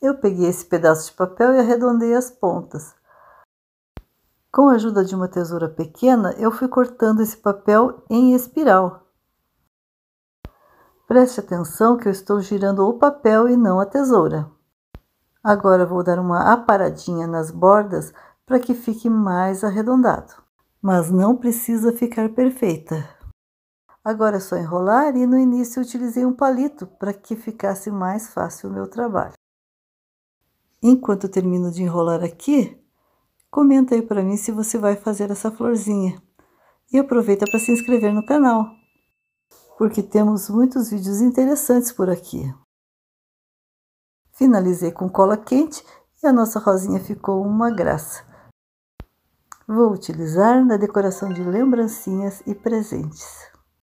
Eu peguei esse pedaço de papel e arredondei as pontas. Com a ajuda de uma tesoura pequena, eu fui cortando esse papel em espiral. Preste atenção que eu estou girando o papel e não a tesoura. Agora vou dar uma aparadinha nas bordas para que fique mais arredondado. Mas não precisa ficar perfeita. Agora é só enrolar e no início utilizei um palito para que ficasse mais fácil o meu trabalho. Enquanto eu termino de enrolar aqui, comenta aí para mim se você vai fazer essa florzinha. E aproveita para se inscrever no canal, porque temos muitos vídeos interessantes por aqui. Finalizei com cola quente e a nossa rosinha ficou uma graça. Vou utilizar na decoração de lembrancinhas e presentes.